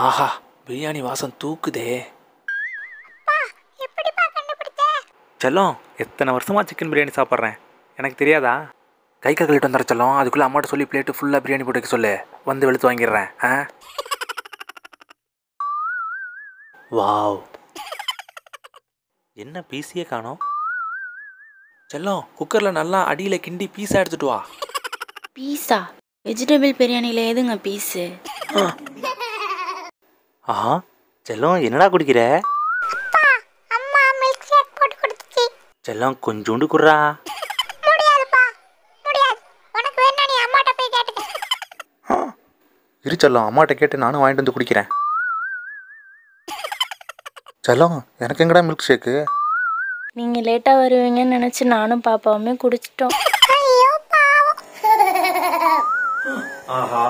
ஆஹா பிரியாணி வாசம் தூக்குதே செல்லம் எத்தனை வருஷமாக சிக்கன் பிரியாணி சாப்பிட்றேன் எனக்கு தெரியாதா கை கால் கழிட்டு வந்துட செல்லம் அதுக்குள்ளே அம்மாட்ட சொல்லி பிளேட்டு ஃபுல்லாக பிரியாணி போட்டு வைக்க சொல்லு வந்து வெளுத்து வாங்கிடுறேன் ஆ வாவ் என்ன பீஸியே காணோம் செல்லம் குக்கரில் நல்லா அடியில் கிண்டி பீஸா எடுத்துட்டு வா பீஸா வெஜிடபிள் பிரியாணியில் எதுங்க பீஸு ஆஹா செல்லம் என்னடா குடிக்கிற செல்லம் கொஞ்சோண்டு குடுறா இரு செல்லம் அம்மாட்ட கேட்டு நானும் வாங்கிட்டு வந்து குடிக்கிறேன் செல்லம் எனக்கு எங்கடா மில்க் ஷேக்கு நீங்கள் லேட்டாக வருவீங்கன்னு நினச்சி நானும் பாப்பாவுமே குடிச்சிட்டோம் ஆஹா